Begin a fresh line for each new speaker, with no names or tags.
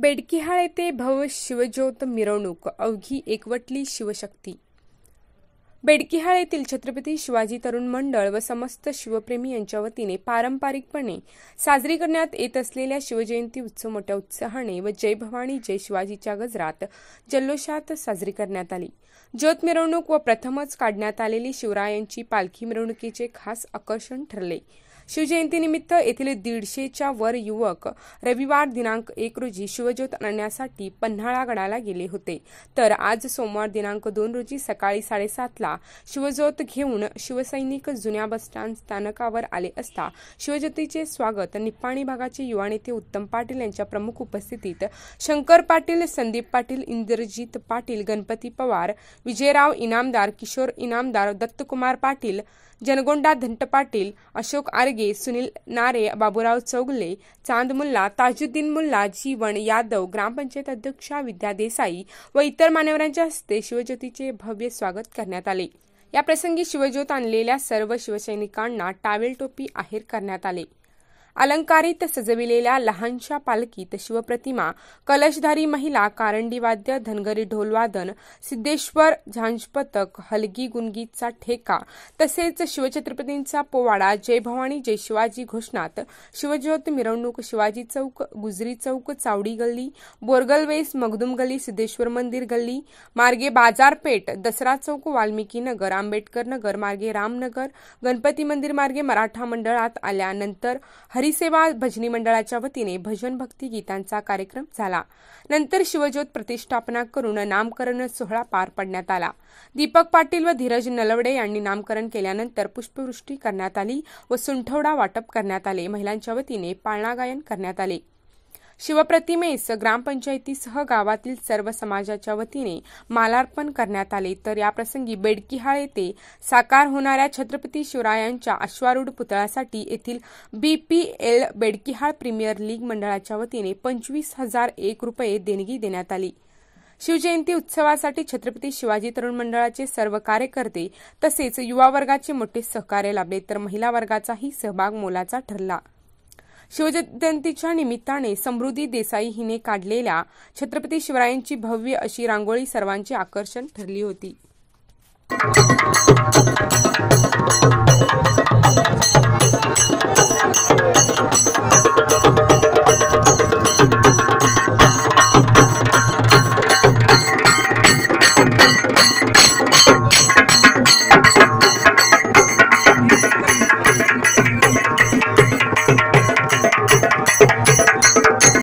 बेडकिहाळ येथे भव्य शिवज्योत मिरवणूक अवघी एकवटली शिवशक्ती बेडकिहाळ येथील छत्रपती शिवाजी तरुण मंडळ व समस्त शिवप्रेमी यांच्या वतीने पारंपरिकपणे साजरी करण्यात येत असलेल्या शिवजयंती उत्सव मोठ्या उत्साहाने व जय भवानी जय शिवाजीच्या गजरात जल्लोषात साजरी करण्यात आली ज्योत मिरवणूक व प्रथमच काढण्यात आलेली शिवरायांची पालखी मिरवणुकीचे खास आकर्षण ठरले शिवजयंतीनिमित्त येथील दीडशेच्या वर युवक रविवार दिनांक एक रोजी शिवज्योत आणण्यासाठी पन्हाळा गडाला गेले होते तर आज सोमवार दिनांक दोन रोजी सकाळी साडेसातला शिवज्योत घेऊन शिवसैनिक जुन्या बसस्टँड स्थानकावर आले असता शिवज्योतीचे स्वागत निप्पाणी भागाचे युवा नेते उत्तम पाटील यांच्या प्रमुख उपस्थितीत शंकर पाटील संदीप पाटील इंद्रजीत पाटील गणपती पवार विजयराव इनामदार किशोर इनामदार दत्तकुमार पाटील जनगोंडा धंट पाटील अशोक आर सुनील नारे बाबूराव चौगले चांद मुल्ला ताजुद्दीन मुल्ला जीवन यादव ग्रामपंचायत अध्यक्षा विद्या देसाई व इतर मान्यवरांच्या हस्ते शिवज्योतीचे भव्य स्वागत करण्यात आले या प्रसंगी शिवज्योत आणलेल्या सर्व शिवसैनिकांना टावेल टोपी आहेर करण्यात आले अलंकारित सजविलेल्या लहानशा पालखीत शिवप्रतिमा कलशधारी महिला कारंडी वाद्य धनगरी ढोलवादन सिद्धेश्वर झांजपतक हलगी गुनगीचा ठेका तसेच शिवछत्रपतींचा पोवाडा जय भवानी जय शिवाजी घोषणात शिवज्योत मिरवणूक शिवाजी चौक गुजरी चौक चावडी गल्ली बोरगलवेस मगदुम गल्ली सिद्धेश्वर मंदिर गल्ली मार्गे बाजारपेठ दसरा चौक वाल्मिकी नगर आंबेडकर नगर मार्गे रामनगर गणपती मंदिर मार्गे मराठा मंडळात आल्यानंतर हरी हरिसेवा भजनी मंडळाच्या वतीने भजन भक्ती गीतांचा कार्यक्रम झाला नंतर शिवज्योत प्रतिष्ठापना करून नामकरण सोहळा पार पडण्यात आला दीपक पाटील व धीरज नलवडे यांनी नामकरण केल्यानंतर पुष्पवृष्टी करण्यात आली व सुंठवडा वाटप करण्यात आले महिलांच्या वतीने पाळणागायन करण्यात आले शिवप्रतिमेस ग्रामपंचायतीसह गावातील सर्व समाजाच्या वतीने मालार्पण करण्यात आले तर याप्रसंगी बेडकिहाळ येथे साकार होणाऱ्या छत्रपती शिवरायांच्या अश्वारूढ पुतळ्यासाठी येथील बीपीएल बेडकिहाळ प्रीमियर लीग मंडळाच्या वतीने पंचवीस हजार एक रुपये देणगी देण्यात आली शिवजयंती उत्सवासाठी छत्रपती शिवाजी तरुण मंडळाचे सर्व कार्यकर्ते तसेच युवा वर्गाचे मोठे सहकार्य लाभले तर महिला वर्गाचाही सहभाग मोलाचा ठरला शिवजयंतीच्या निमित्ताने समृद्धी देसाई हिने काढलेल्या छत्रपती शिवरायांची भव्य अशी रांगोळी सर्वांचे आकर्षण ठरली होती